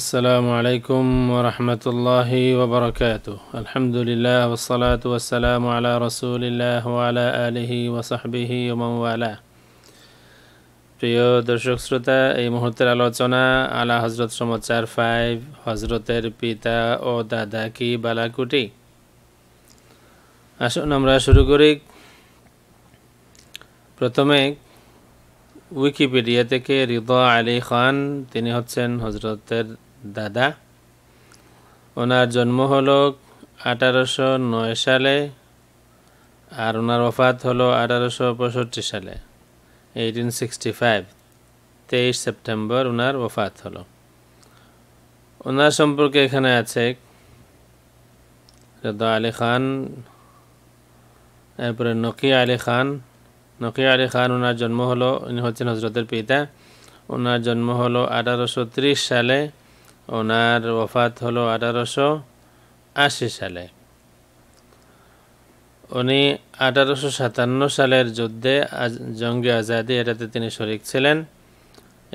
আসসালামু আলাইকুম রহমতুল্লাহ ওবরকাত আলহামদুলিল্লাহ ওসলাত ওসালাম আলা রসুলিল্লাহ আলা আলহি ওসাহবিহি ওমালা প্রিয় দর্শক শ্রোতা এই মুহূর্তের আলোচনা আলা হজরত সমাচার ফাইভ হজরতের পিতা ও দাদা কি বালাকুটি আসুন আমরা শুরু করি প্রথমে উইকিপিডিয়া থেকে রিদা আলী খান তিনি হচ্ছেন হজরতের দাদা ওনার জন্ম হল আঠারোশো নয় সালে আর ওনার ওফাত হলো আঠারোশো পঁয়ষট্টি সালে এইটিন সিক্সটি ফাইভ তেইশ সেপ্টেম্বর ওনার ওফাত হলো ওনার সম্পর্কে এখানে আছে রেদা আলী খান এরপরে নকিয়া আলী খান নকিয়া আলী খান ওনার জন্ম হলো উনি হচ্ছেন হজরতের পিতা ওনার জন্ম হলো আঠারোশো সালে ওনার ওফাত হলো আঠারোশো আশি সালে উনি আঠারোশো সাতান্ন সালের যুদ্ধে জঙ্গি আজাদি এটাতে তিনি শরিক ছিলেন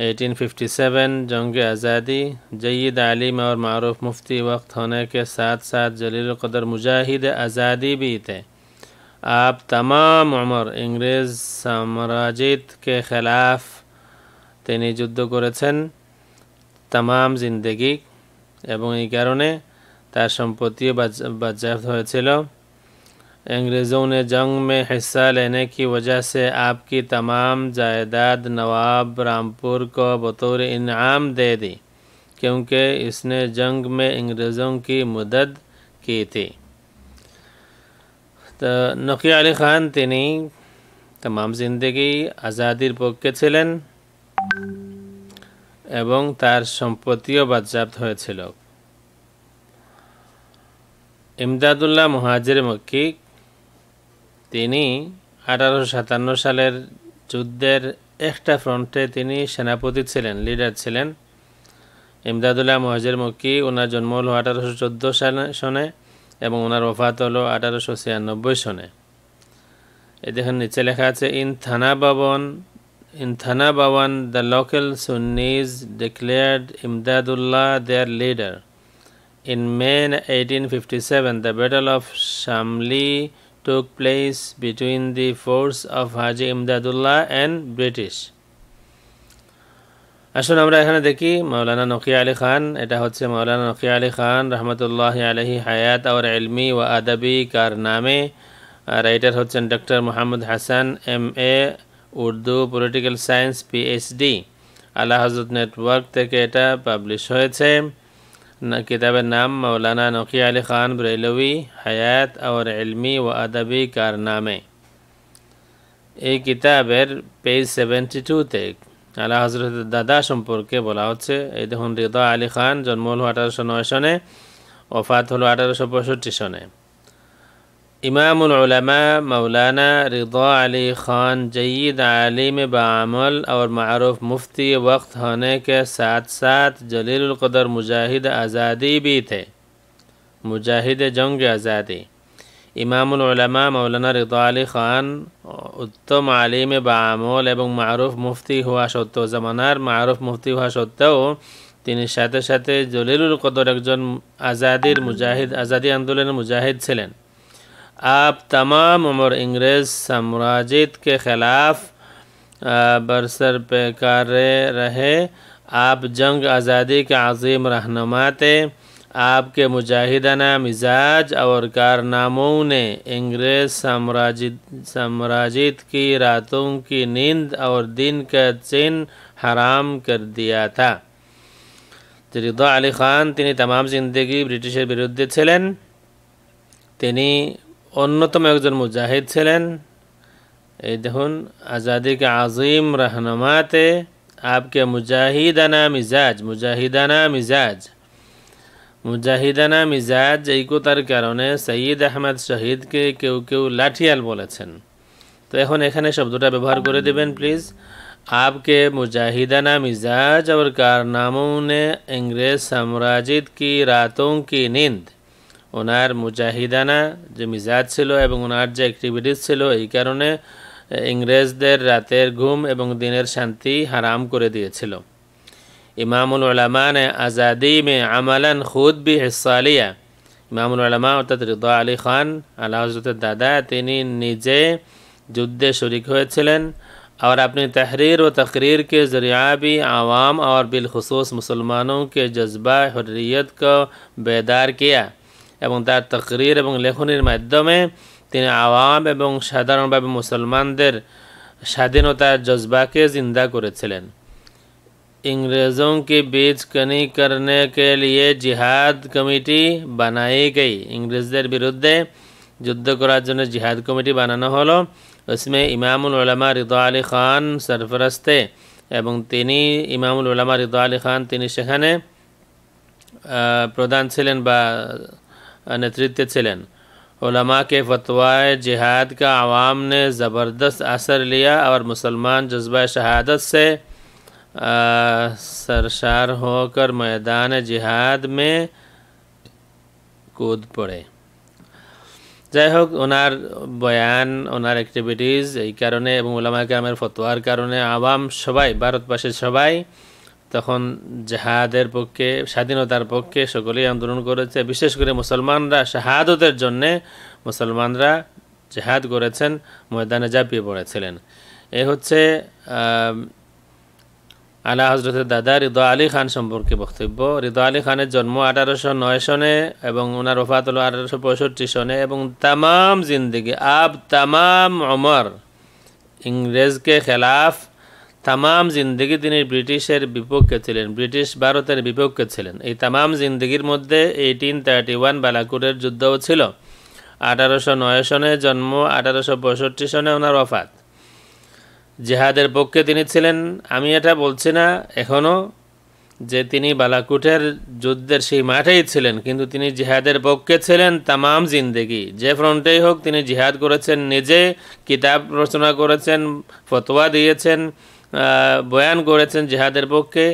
এইটিন ফিফটি সেভেন জঙ্গি আজাদি জঈদ আলিম আর মারুফ মুফতি ওয়াক্ত হনেকে সাত সাত জলিল কদর মুজাহিদ আজাদি বিতে आप तमाम उम्र ইংরেজ সাম্রাজ্যকে খেলাফ তিনি যুদ্ধ করেছেন তাম জিন্দেগি এবং এই কারণে তার সম্পত্তিও বাজ্যাপ্ত হয়েছিল انگریزوں نے جنگ میں حصہ لینے کی وجہ سے آپ کی تمام جائیداد نواب رامپور کو بطور انعام دے دی کیونکہ اس نے جنگ میں انگریزوں کی مدد کی تھی তো নকিয়া আলী খান তিনি তাম জিন্দগি আজাদির পক্ষে ছিলেন এবং তার সম্পত্তিও বাজ্যাপ্ত হয়েছিল ইমদাদুল্লাহ মহাজির মক্কি তিনি আঠারোশো সাতান্ন সালের যুদ্ধের একটা ফ্রন্টে তিনি সেনাপতি ছিলেন লিডার ছিলেন ইমদাদুল্লাহ মহাজির মক্কি ওনার জন্ম হল আঠারোশো চোদ্দো সনে এবং ওনার ওফাত হলো আঠারোশো ছিয়ানব্বই সনে এ এদেখেন নিচে লেখা আছে ইন থানা ভবন in Thana Bhawan the local Sunnis declared Imdadullah their leader in May eighteen fifty seven the battle of Shamli took place between the force of Haji Imdadullah and British آسان دیکھی مولانا نقی علی خان یہ ہوتے مولانا نقی علی خان رحمۃ اللہ علیہ حیات اور علمی و ادبی کارنامے رائٹر ہوٹر محمد حسن ایم اے اردو پلیٹکل سائنس پی ایچ ڈی اللہ حضرت نیٹوارک پبلش ہو کتاب نام مولانا نقی علی خان بلوی حیات اور علمی و ادبی کارنامے کتاب پیج سیونٹی ٹو تک اللہ حضرت دادا شمپور کے بلاؤد سے عید ہن ریغد علی خان جنم اللہ اٹھارہ سو نو سو نے وفات اللہ اٹھارہ سو پچھٹی سو نے امام العلما مولانا رغد علی خان جید عالم بعمل اور معروف مفتی وقت ہونے کے ساتھ ساتھ جلیل القدر مجاہد آزادی بھی تھے مجاہد جنگ آزادی ইমামুল উলামা মৌলানা রিদা আলী খান উত্তম আলিম বা আমল এবং মারুফ মুফতি হওয়া সত্ত্বেও জামানার মারুফ মুফতি হওয়া সত্ত্বেও তিনি সাথে সাথে জলিলুল কদর একজন আজাদির মুজাহিদ আজাদি আন্দোলনের মুজাহিদ ছিলেন আপ তাম উমর ইংরেজ সাম্রাজিত কে খেলাফ বরসর পেকারে রহে আপ জঙ্গ আজাদিকে আজিম के آپ کے مجاہدانہ مزاج اور کارناموں نے انگریز سامراجد سامراجد کی راتوں کی نیند اور دن کا چین حرام کر دیا تھا علی خان تینی تمام زندگی برٹشر بردھ تھلیں تینی انتم ایک جن مجاہد تھلین آزادی کے عظیم رہنما تھے آپ کے مجاہدانہ مزاج مجاہدانہ مزاج মুজাহিদানা মিজাজ এইকতার কারণে সঈদ আহমদ শহীদকে কেউ কেউ লাঠিয়াল বলেছেন তো এখন এখানে শব্দটা ব্যবহার করে দেবেন প্লিজ আপকে মুজাহিদানা মিজাজ আর कारनामों ने ইংরেজ साम्राज्य কি রাতং की নিন্দ ওনার মুজাহিদানা যে মিজাজ ছিল এবং ওনার যে অ্যাক্টিভিটিস ছিল এই কারণে ইংরেজদের রাতের ঘুম এবং দিনের শান্তি হারাম করে দিয়েছিল ইমামুলামা নে আজাদি মে আমালান খুদ বি হিসালিয়া ইমামুলামা অর্থাৎ হৃদয় আলী খান আল্লাহ হজরতের দাদা তিনি নিজে যুদ্ধে শরীক হয়েছিলেন और अपनी तहरीर व तकरीर के ज़रिया भी आवाम और बिलखसूस मुसलमानों के जज्बा हर्रियत को बेदार किया এবং তার তকরির এবং লেখনির মাধ্যমে তিনি আওয়াম এবং সাধারণভাবে মুসলমানদের স্বাধীনতার জজবাকে জিন্দা করেছিলেন انگریزوں کی بیچ کنی کرنے کے لیے جہاد کمیٹی بنائی گئی انگریزر بردھے جدھ کو رات جو جہاد کمیٹی بنانا ہو لو اس میں امام العلماء رضا علی خان سرفرستے ایبان تینی امام العلماء رضا علی خان تینی شہن پردان چلین با نتریت چلین علماء کے فتوی جہاد کا عوام نے زبردست اثر لیا اور مسلمان جذبہ شہادت سے सरसार होकर मैदान जिहाद में কুদ পড়ে যাই হোক ওনার বয়ান ওনার অ্যাক্টিভিটিস এই কারণে এবং ওলামা কামের ফতোয়ার কারণে আওয়াম সবাই ভারতবাসীর সবাই তখন জাহাদের পক্ষে স্বাধীনতার পক্ষে সকলেই আন্দোলন করেছে বিশেষ করে মুসলমানরা শাহাদতের জন্যে মুসলমানরা জেহাদ করেছেন ময়দানে ঝাঁপিয়ে পড়েছিলেন এ হচ্ছে আলা হজরতের দাদা রিদা আলী খান সম্পর্কে বক্তব্য রিদা আলী খানের জন্ম আঠারোশো নয় সনে এবং ওনার ওফাত হল আঠারোশো পঁয়ষট্টি সনে এবং তাম জিন্দিগি আব তাম অমর ইংরেজকে খেলাফ তাম জিন্দিগি তিনি ব্রিটিশের বিপক্ষে ছিলেন ব্রিটিশ ভারতের বিপক্ষে ছিলেন এই তাম জিন্দিগির মধ্যে এইটিন থার্টি ওয়ান বালাকুরের যুদ্ধও ছিল আঠারোশো নয় সনে জন্ম আঠারোশো পঁয়ষট্টি সনে ওনার ওফাত জেহাদের পক্ষে তিনি ছিলেন আমি এটা বলছি না এখনও যে তিনি বালাকুটের যুদ্ধের সেই মাঠেই ছিলেন কিন্তু তিনি জিহাদের পক্ষে ছিলেন তামাম জিন্দেগি যে ফ্রন্টেই হোক তিনি জিহাদ করেছেন নিজে কিতাব রচনা করেছেন ফতোয়া দিয়েছেন বয়ান করেছেন জেহাদের পক্ষে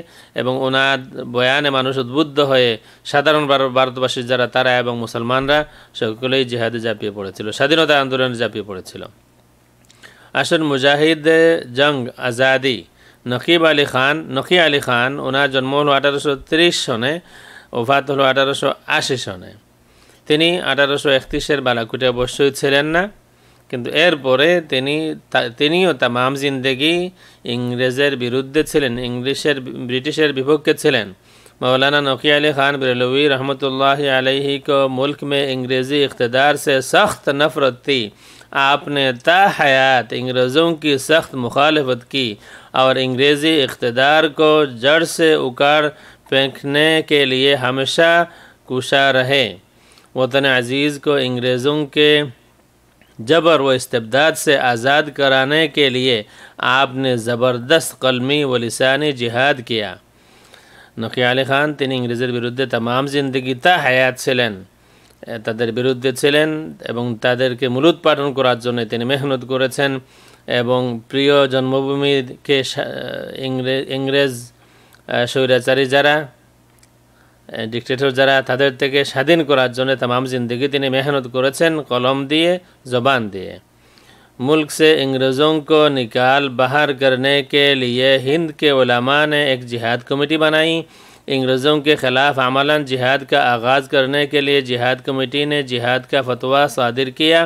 এবং ওনার বয়ানে মানুষ উদ্বুদ্ধ হয়ে সাধারণ ভারতবাসীর যারা তারা এবং মুসলমানরা সকলেই জেহাদে ঝাঁপিয়ে পড়েছিল স্বাধীনতা আন্দোলনে ঝাঁপিয়ে পড়েছিল আসল মুজাহিদ জং আজাদি নকিব আলী খান নকি আলী খান ওনার জন্ম হলো আঠারোশো ত্রিশ সনে ওফাত হলো আঠারোশো আশি সনে তিনি আঠারোশো একত্রিশের বালাকুটে অবশ্যই ছিলেন না কিন্তু এরপরে তিনি তিনিও তামাম জিন্দেগি ইংরেজের বিরুদ্ধে ছিলেন ইংলিশের ব্রিটিশের বিপক্ষে ছিলেন মৌলানা নকি আলী খান बरेलवी রহমতুল্লাহ আলহিক মুল্ক মে ইংরেজি ইকতদার সে সখত सख्त آپ نے تا حیات انگریزوں کی سخت مخالفت کی اور انگریزی اقتدار کو جڑ سے اکار پھینکنے کے لیے ہمیشہ کوشا رہے وطن عزیز کو انگریزوں کے جبر و استبداد سے آزاد کرانے کے لیے آپ نے زبردست قلمی و لسانی جہاد کیا نقی علی خان تین انگریزر برد تمام زندگی تا حیات سے لین তাদের বিরুদ্ধে ছিলেন এবং তাদেরকে মূলত পাঠন করার জন্য তিনি মেহনত করেছেন এবং প্রিয় জন্মভূমিকে ইংরেজ স্বৈরাচারী যারা ডিক্টেটর যারা তাদের থেকে স্বাধীন করার জন্য তাম জিন্দগি তিনি মেহনত করেছেন কলম দিয়ে জবান দিয়ে मुल्क সে अंग्रेज़ों को निकाल बाहर करने হিন্দকে ওলামা নে এক জিহাদ কমিটি বানাই انگریزوں کے خلاف عملاً جہاد کا آغاز کرنے کے لیے جہاد کمیٹی نے جہاد کا فتویٰ صادر کیا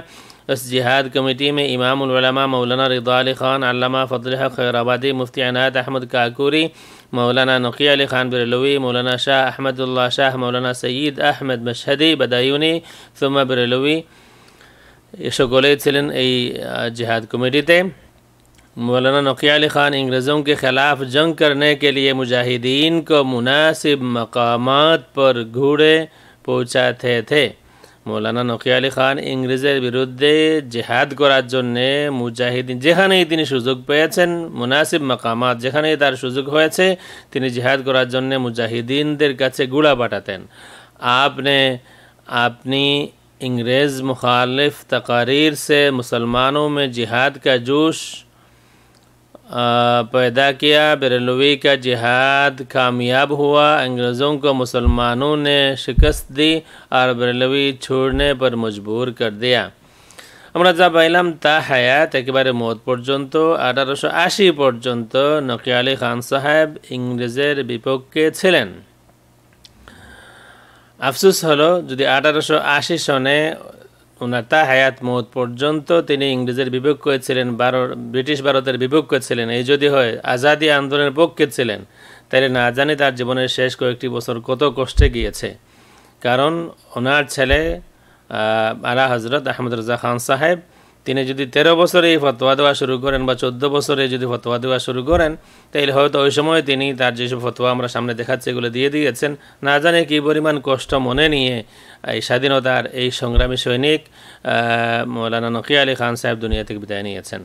اس جہاد کمیٹی میں امام العلماء مولانا رضا علی خان علامہ خیر آبادی مفتی عنایت احمد کاکوری مولانا نقی علی خان برلوی مولانا شاہ احمد اللہ شاہ مولانا سعید احمد مشہدی بدایونی ثم برلوی شکولیت سلن ای جہاد کمیٹی تھے مولانا نقی علی خان انگریزوں کے خلاف جنگ کرنے کے لیے مجاہدین کو مناسب مقامات پر گھوڑے پہنچاتے تھے مولانا نقی علی خان انگریز کے برودھ جہاد گوراجن نے مجاہدین جہاں ہی تین سوجوگ پہ مناسب مقامات جہن تر سوجوگ ہوئے جہاد تینہ جہاد گوراجن مجاہدین دیر گاسے گوڑا بانٹاتے آپ نے اپنی انگریز مخالف تقاریر سے مسلمانوں میں جہاد کا جوش پیدا کیا بیرلوی کا جہاد کامیاب ہوا انگریزوں کو مسلمانوں نے شکست دی اور بیرلوی چھوڑنے پر مجبور کر دیا امراض علم تا حیات ایک بارے موت پورت اٹھارہ سو آسی پر نقال علی خان صاحب انگریزر پکل افسوس ہلو جی اٹھارہ سو آسی سنے ওনার তা হায়াত মত পর্যন্ত তিনি ইংরেজের বিভোগ করেছিলেন ভারত ব্রিটিশ ভারতের বিভোগ করেছিলেন এই যদি হয় আজাদি আন্দোলনের পক্ষে ছিলেন তাহলে না জানি তার জীবনের শেষ কয়েকটি বছর কত কষ্টে গিয়েছে কারণ ওনার ছেলে আলা হজরত আহমদ রাজা খান সাহেব তিনি যদি তেরো বছরেই ফতোয়া দেওয়া শুরু করেন বা চোদ্দ বছরে যদি ফতোয়া দেওয়া শুরু করেন তাহলে হয়তো ওই সময় তিনি তার যেসব ফতোয়া আমরা সামনে দেখাচ্ছি এগুলো দিয়ে দিয়েছেন না জানে কী পরিমাণ কষ্ট মনে নিয়ে এই স্বাধীনতার এই সংগ্রামী সৈনিক মৌলানা নকিয়া আলী খান সাহেব দুনিয়া থেকে বিদায় নিয়েছেন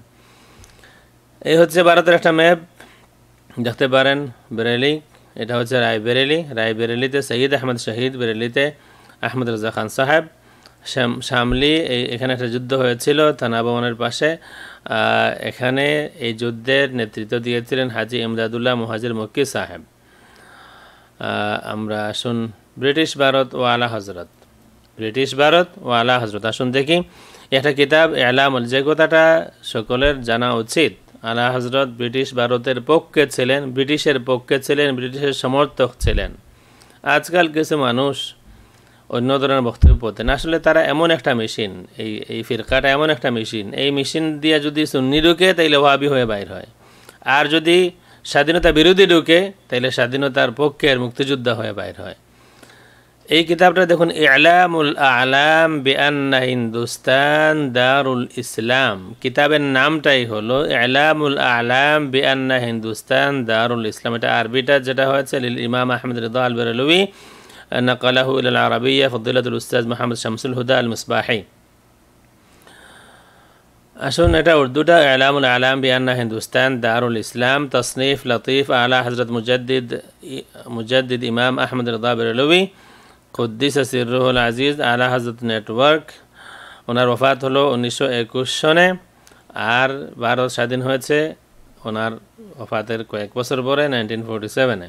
এই হচ্ছে ভারতের একটা ম্যাপ দেখতে পারেন বেরেলি এটা হচ্ছে রায়বেরেলি রায়বেরেলিতে সঈদ আহমদ শহীদ বেরেলিতে আহমদ রাজা খান সাহেব শ্যামলি এখানে একটা যুদ্ধ হয়েছিল থানাভবনের পাশে এখানে এই যুদ্ধের নেতৃত্ব দিয়েছিলেন হাজি ইমদাদুল্লাহ মহাজির মক্কি সাহেব আমরা আসুন ব্রিটিশ ভারত ও আলা হজরত ব্রিটিশ ভারত ও আলা হজরত আসুন দেখি একটা কিতাব এলামুল যে কথাটা সকলের জানা উচিত আলা হজরত ব্রিটিশ ভারতের পক্ষে ছিলেন ব্রিটিশের পক্ষে ছিলেন ব্রিটিশের সমর্থক ছিলেন আজকাল কিছু মানুষ অন্য ধরনের বক্তব্য পড়তেন আসলে তারা এমন একটা মেশিন এই এই ফিরকাটা এমন একটা মেশিন এই মেশিন দিয়ে যদি সুন্নি ঢুকে তাইলে ওয়াবি হয়ে বাইর হয় আর যদি স্বাধীনতা বিরোধী ঢুকে তাইলে স্বাধীনতার পক্ষের মুক্তিযোদ্ধা হয়ে বাইর হয় এই কিতাবটা দেখুন ইলামুল আলাম বেআন্না হিন্দুস্তান দারুল ইসলাম কিতাবের নামটাই হলো ইলামুল আলাম বেআন্না হিন্দুস্তান দারুল ইসলাম এটা আরবিটা যেটা হয়েছে ইমাম আহমদ রিদা আলবরলুই نقله إلى العربية فضيلة الأستاذ محمد شمس الهدى المصباحي أشهر نتا أردو دا إعلام الأعلام بأن هندوستان دار الإسلام تصنيف لطيف على حضرة مجدد مجدد إمام أحمد رضا برلوي قدس سره العزيز على حضرة নেটওয়ার্ক ওনার ওফাত হলো উনিশশো একুশ সনে আর ভারত স্বাধীন হয়েছে ওনার ওফাতের কয়েক বছর পরে নাইনটিন ফোরটি সেভেনে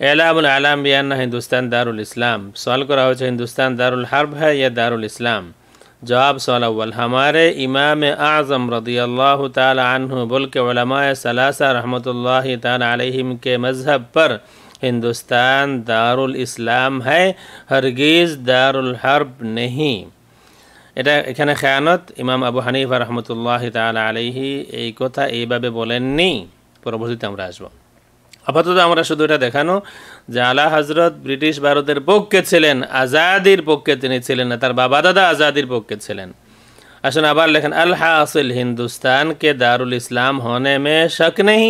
اعلام الاعلام بیان ہندوستان الاسلام سوال کو رہا ہے ہندوستان الحرب ہے یا دار الاسلام جواب سوال اول ہمارے امام اعظم رضی اللہ تعالی عنہ بل کے علماء ثلاثہ رحمۃ اللہ تعالی علیہم کے مذہب پر ہندوستان دار الاسلام ہے ہرگیز دار الحرب نہیں এটা এখানে খেয়ানত ইমাম আবু হানিফা রহমতুল্লাহ তাল আলহি এই কথা এইভাবে বলেননি পরবর্তীতে আমরা আসবো আপাতত আমরা শুধু এটা দেখানো যে আলা হজরত ব্রিটিশ ভারতের পক্ষে ছিলেন আজাদির পক্ষে তিনি ছিলেন না তার বাবা দাদা আজাদির পক্ষে ছিলেন আসলে আবার লেখেন আল্লাহ আসল হিন্দুস্তান কে দারুল ইসলাম হনে মে শক নেই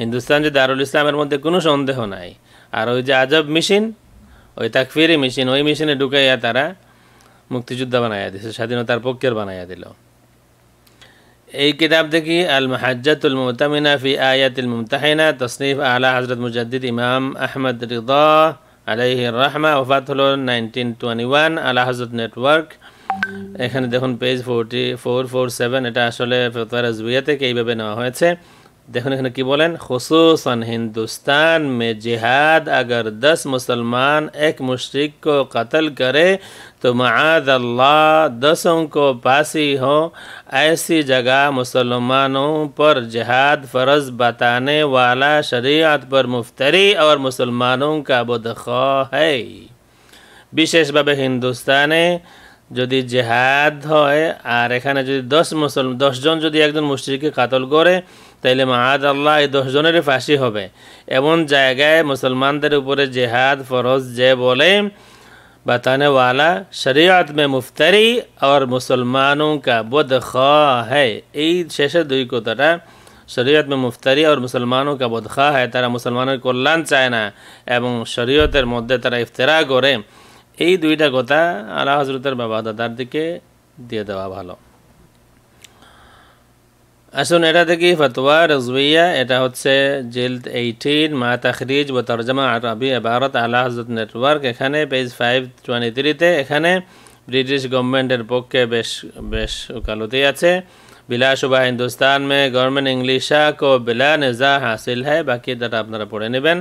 হিন্দুস্তান যে দারুল ইসলামের মধ্যে কোনো সন্দেহ নাই আর ওই যে আজব মেশিন ওই তাকফিরি মেশিন ওই মেশিনে ঢুকাইয়া তারা মুক্তিযোদ্ধা বানাইয়া দিছে স্বাধীনতার পক্ষের বানাইয়া দিল এই কিতাব দেখি আল মাহাজাতুল মোতামিনা ফি আয়াতুল মুমতাহিনা তসনিফ আলা হজরত মুজাদ্দিদ ইমাম আহমদ রিদ আলাইহি রহমা ওফাত হল নাইনটিন টোয়েন্টি ওয়ান আলা হজরত নেটওয়ার্ক এখানে দেখুন page forty four four seven এটা আসলে ফেতোয়ার জুইয়া থেকে এইভাবে নেওয়া হয়েছে দেখুন এখানে কি বলেন খুসুসান হিন্দুস্তান মে জিহাদ আগর দশ মুসলমান এক মুশ্রিক কাতল কতল করে तो माद अल्लाह दसों को पासी हो ऐसी जगह मुसलमानों पर जहाद फ़र्ज बताने वाला शरीयत पर मुफ्तरी और मुसलमानों का बदखा है বিশেষভাবে হিন্দুস্তানে যদি জেহাদ হয় আর এখানে যদি দশ মুসলমান দশজন যদি একজন মুশ্রিককে কাতল করে তাইলে মাহাদ আল্লাহ এই দশজনের ফাঁসি হবে এমন জায়গায় মুসলমানদের উপরে জেহাদ ফরজ যে বলে بتانے والا شریعت میں مفتری اور مسلمانوں کا بد خواہ ہے عید شیش دئی کو ترا شریعت میں مفتری اور مسلمانوں کا بد خواہ ہے طرح مسلمانوں کو لنچائنا ایون شریعت اور مدے طرح افطرا کریں یہ دوئی ٹا کوتا اللہ حضرت الرباد دار دے کے دے دوا بھالو আসুন এটা দেখি ফতোয়া রজবিয়া এটা হচ্ছে জিল্ড এইটিন মা তাখরিজ ও তরজমা আরবি ভারত আলা হজরত নেটওয়ার্ক এখানে পেজ ফাইভ টোয়েন্টি থ্রিতে এখানে ব্রিটিশ গভর্নমেন্টের পক্ষে বেশ বেশ ওকালতি আছে বিলা হিন্দুস্তান মে গভর্নমেন্ট ইংলিশা কো বিলা নেজা হাসিল হ্যায় বাকি ডাটা আপনারা পড়ে নেবেন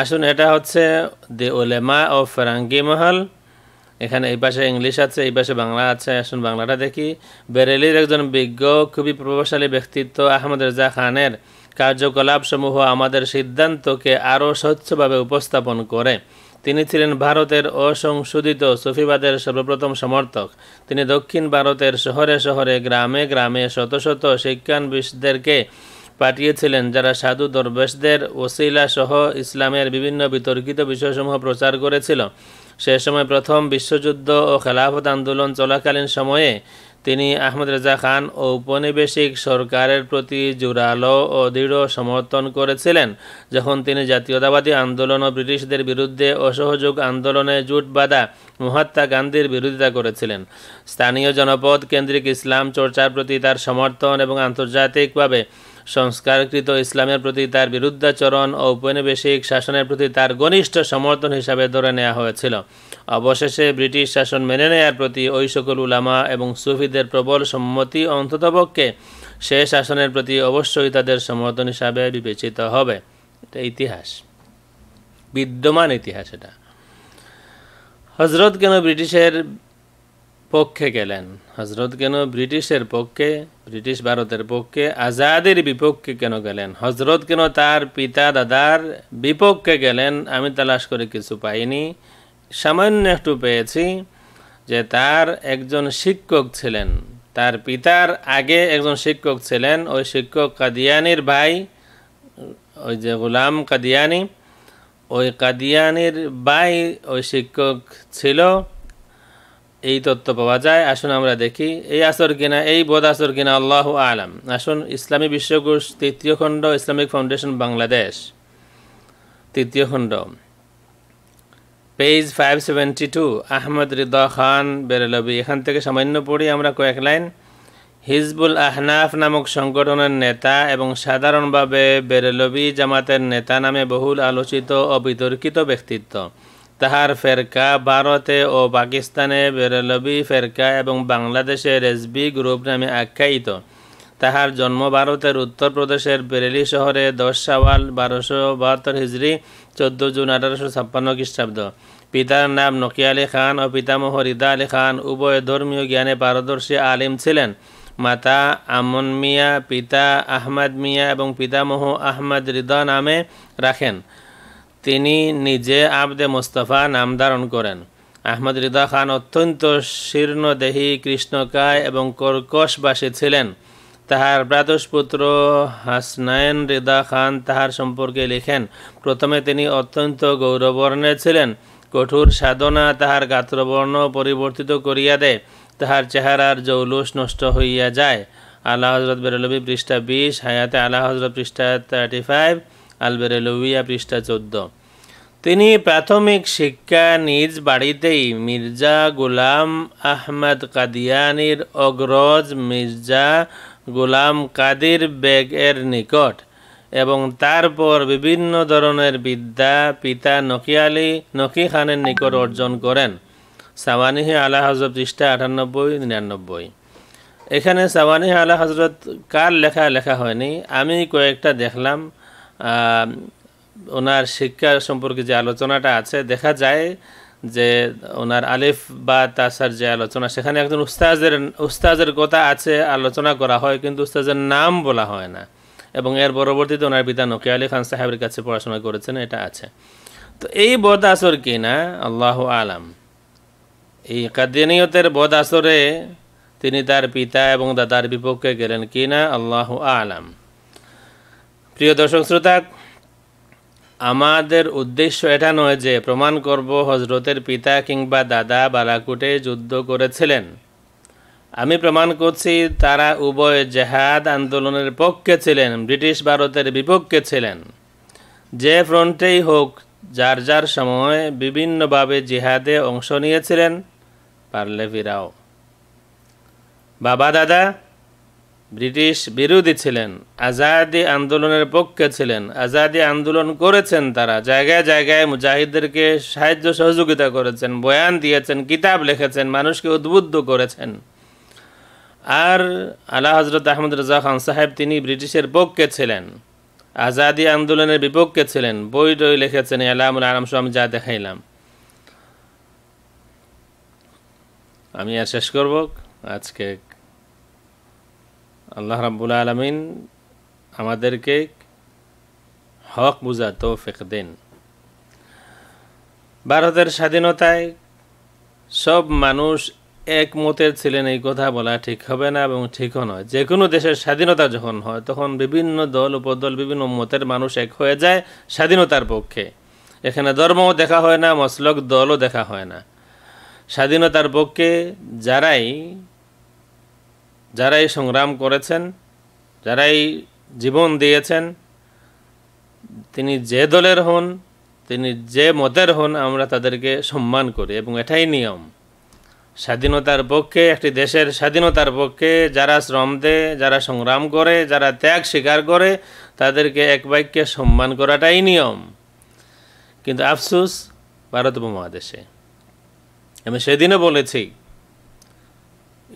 আসুন এটা হচ্ছে দি ওলেমা অফ ফেরাঙ্গি মহল এখানে এই পাশে ইংলিশ আছে এই পাশে বাংলা আছে আসুন বাংলাটা দেখি বেরেলির একজন বিজ্ঞ খুবই প্রভাবশালী ব্যক্তিত্ব আহমদ রেজা খানের কার্যকলাপসমূহ আমাদের সিদ্ধান্তকে আরও স্বচ্ছভাবে উপস্থাপন করে তিনি ছিলেন ভারতের অসংশোধিত সুফিবাদের সর্বপ্রথম সমর্থক তিনি দক্ষিণ ভারতের শহরে শহরে গ্রামে গ্রামে শত শত শিক্ষানবিশদেরকে পাঠিয়েছিলেন যারা সাধু দরবেশদের ওসিলা সহ ইসলামের বিভিন্ন বিতর্কিত বিষয়সমূহ প্রচার করেছিল সে সময় প্রথম বিশ্বযুদ্ধ ও খেলাফত আন্দোলন চলাকালীন সময়ে তিনি আহমদ রেজা খান ও উপনিবেশিক সরকারের প্রতি জোরালো ও দৃঢ় সমর্থন করেছিলেন যখন তিনি জাতীয়তাবাদী আন্দোলন ও ব্রিটিশদের বিরুদ্ধে অসহযোগ আন্দোলনে জুট বাঁধা মহাত্মা গান্ধীর বিরোধিতা করেছিলেন স্থানীয় জনপদ কেন্দ্রিক ইসলাম চর্চার প্রতি তার সমর্থন এবং আন্তর্জাতিকভাবে সংস্কারকৃত ইসলামের প্রতি তার বিরুদ্ধাচরণ ও ঔপনিবেশিক শাসনের প্রতি তার ঘনিষ্ঠ সমর্থন হিসাবে ধরে নেওয়া হয়েছিল অবশেষে ব্রিটিশ শাসন মেনে নেয়ার প্রতি ওই সকল উলামা এবং সুফিদের প্রবল সম্মতি অন্ততপক্ষে সে শাসনের প্রতি অবশ্যই তাদের সমর্থন হিসাবে বিবেচিত হবে এটা ইতিহাস বিদ্যমান ইতিহাস এটা হজরত কেন ব্রিটিশের পক্ষে গেলেন হজরত কেন ব্রিটিশের পক্ষে ব্রিটিশ ভারতের পক্ষে আজাদের বিপক্ষে কেন গেলেন হজরত কেন তার পিতা দাদার বিপক্ষে গেলেন আমি তালাশ করে কিছু পাইনি সামান্য একটু পেয়েছি যে তার একজন শিক্ষক ছিলেন তার পিতার আগে একজন শিক্ষক ছিলেন ওই শিক্ষক কাদিয়ানির ভাই ওই যে গুলাম কাদিয়ানি ওই কাদিয়ানির ভাই ওই শিক্ষক ছিল এই তত্ত্ব পাওয়া যায় আসুন আমরা দেখি এই আসর কিনা এই বোধ আসর কিনা আল্লাহ আলাম আসুন ইসলামী বিশ্বকোষ তৃতীয় খণ্ড ইসলামিক ফাউন্ডেশন বাংলাদেশ তৃতীয় খণ্ড page five seventy two Ahmad Rida Khan Barelvi এখান থেকে সামান্য পড়ি আমরা কয়েক লাইন হিজবুল আহনাফ নামক সংগঠনের নেতা এবং সাধারণভাবে বেরেলবি জামাতের নেতা নামে বহুল আলোচিত অবিতর্কিত ব্যক্তিত্ব তাহার ফেরকা ভারতে ও পাকিস্তানে বেরলবি ফেরকা এবং বাংলাদেশে রেসবি গ্রুপ নামে আখ্যায়িত তাহার জন্ম ভারতের উত্তরপ্রদেশের বেরেলি শহরে দশ সাওয়াল বারোশো বাহাত্তর হিজড়ি চোদ্দো জুন আঠারোশো ছাপ্পান্ন খ্রিস্টাব্দ পিতার নাম নকিয়া আলী খান ও পিতামহ রিদা আলী খান উভয় ধর্মীয় জ্ঞানে পারদর্শী আলিম ছিলেন মাতা আমন মিয়া পিতা আহমদ মিয়া এবং পিতামহ আহমদ রিদা নামে রাখেন তিনি নিজে আবদে মোস্তফা নাম ধারণ করেন আহমদ রিদা খান অত্যন্ত শীর্ণদেহী কৃষ্ণকায় এবং কর্কশবাসী ছিলেন তাহার ভ্রাতুষপুত্র হাসনায়ন রিদা খান তাহার সম্পর্কে লিখেন প্রথমে তিনি অত্যন্ত গৌরবর্ণে ছিলেন কঠোর সাধনা তাহার গাত্রবর্ণ পরিবর্তিত করিয়া দেয় তাহার চেহারার জৌলুস নষ্ট হইয়া যায় আল্লাহ হজরত বেরলবি পৃষ্ঠা বিশ হায়াতে আল্লাহ হজরত পৃষ্ঠা থার্টি ফাইভ আলবেরেলুইয়া পৃষ্ঠা চোদ্দ তিনি প্রাথমিক শিক্ষা নিজ বাড়িতেই মির্জা গুলাম আহমদ কাদিয়ানির অগ্রজ মির্জা গুলাম কাদির বেগ এর নিকট এবং তারপর বিভিন্ন ধরনের বিদ্যা পিতা নকিয়ালি নকি খানের নিকট অর্জন করেন সাবানিহ আলা হজরত পৃষ্ঠা আটানব্বই নিরানব্বই এখানে সাবানিহ আলা হজরত কার লেখা লেখা হয়নি আমি কয়েকটা দেখলাম ওনার শিক্ষা সম্পর্কে যে আলোচনাটা আছে দেখা যায় যে ওনার আলিফ বা তাসার যে আলোচনা সেখানে একজন উস্তাজের উস্তাজের কথা আছে আলোচনা করা হয় কিন্তু উস্তাজের নাম বলা হয় না এবং এর পরবর্তীতে ওনার পিতা নকিয়া আলী খান সাহেবের কাছে পড়াশোনা করেছেন এটা আছে তো এই বদ আসর কি না আল্লাহ আলাম এই কাদিনিয়তের বদ আসরে তিনি তার পিতা এবং দাদার বিপক্ষে গেলেন কি না আল্লাহ আলাম প্রিয় দর্শক শ্রোতা আমাদের উদ্দেশ্য এটা নয় যে প্রমাণ করব হজরতের পিতা কিংবা দাদা বালাকুটে যুদ্ধ করেছিলেন আমি প্রমাণ করছি তারা উভয় জেহাদ আন্দোলনের পক্ষে ছিলেন ব্রিটিশ ভারতের বিপক্ষে ছিলেন যে ফ্রন্টেই হোক যার যার সময় বিভিন্নভাবে জিহাদে অংশ নিয়েছিলেন পারলে ফিরাও বাবা দাদা ব্রিটিশ বিরোধী ছিলেন আজাদি আন্দোলনের পক্ষে ছিলেন আজাদি আন্দোলন করেছেন তারা জায়গায় জায়গায় মুজাহিদদেরকে সাহায্য সহযোগিতা করেছেন বয়ান দিয়েছেন কিতাব লিখেছেন মানুষকে উদ্বুদ্ধ করেছেন আর আলা হজরত আহমদ রাজা খান সাহেব তিনি ব্রিটিশের পক্ষে ছিলেন আজাদি আন্দোলনের বিপক্ষে ছিলেন বই টই লিখেছেন আলামুল আলম আমি যা দেখাইলাম আমি আর শেষ করব আজকে আল্লাহ রাবুল আলমিন আমাদেরকে হক বুঝা তৌফিক দেন ভারতের স্বাধীনতায় সব মানুষ একমতের ছিলেন এই কথা বলা ঠিক হবে না এবং ঠিকও নয় যে কোনো দেশের স্বাধীনতা যখন হয় তখন বিভিন্ন দল উপদল বিভিন্ন মতের মানুষ এক হয়ে যায় স্বাধীনতার পক্ষে এখানে ধর্মও দেখা হয় না মসলক দলও দেখা হয় না স্বাধীনতার পক্ষে যারাই যারাই সংগ্রাম করেছেন যারাই জীবন দিয়েছেন তিনি যে দলের হন তিনি যে মতের হন আমরা তাদেরকে সম্মান করি এবং এটাই নিয়ম স্বাধীনতার পক্ষে একটি দেশের স্বাধীনতার পক্ষে যারা শ্রম দেয় যারা সংগ্রাম করে যারা ত্যাগ স্বীকার করে তাদেরকে এক বাক্যে সম্মান করাটাই নিয়ম কিন্তু আফসুস ভারত উপমহাদেশে আমি সেদিনও বলেছি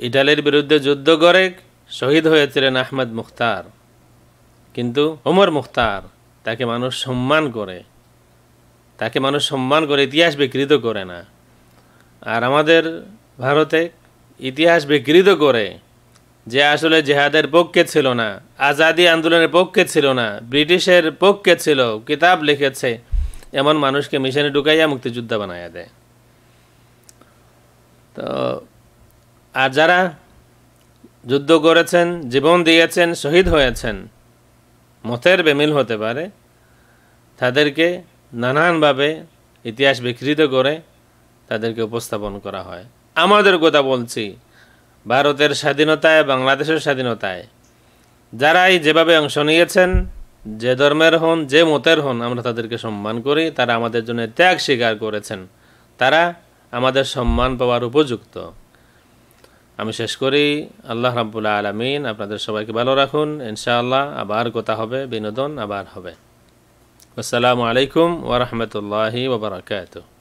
ইটালির বিরুদ্ধে যুদ্ধ করে শহীদ হয়েছিলেন আহমেদ মুখতার কিন্তু ওমর মুখতার তাকে মানুষ সম্মান করে তাকে মানুষ সম্মান করে ইতিহাস বিকৃত করে না আর আমাদের ভারতে ইতিহাস বিকৃত করে যে আসলে জেহাদের পক্ষে ছিল না আজাদি আন্দোলনের পক্ষে ছিল না ব্রিটিশের পক্ষে ছিল কিতাব লিখেছে এমন মানুষকে মিশনে ঢুকাইয়া মুক্তিযোদ্ধা বানাইয়া দেয় তো আর যারা যুদ্ধ করেছেন জীবন দিয়েছেন শহীদ হয়েছেন মতের বেমিল হতে পারে তাদেরকে নানানভাবে ইতিহাস বিকৃত করে তাদেরকে উপস্থাপন করা হয় আমাদের কথা বলছি ভারতের স্বাধীনতায় বাংলাদেশের স্বাধীনতায় যারাই যেভাবে অংশ নিয়েছেন যে ধর্মের হন যে মতের হন আমরা তাদেরকে সম্মান করি তারা আমাদের জন্য ত্যাগ স্বীকার করেছেন তারা আমাদের সম্মান পাওয়ার উপযুক্ত আমি শেষ করি আল্লাহ রাবুল্লাহ আলমিন আপনাদের সবাইকে ভালো রাখুন ইনশাআল্লাহ আবার কথা হবে বিনোদন আবার হবে আসসালামু আলাইকুম ওরহমতুল্লাহি ওবরাকাতু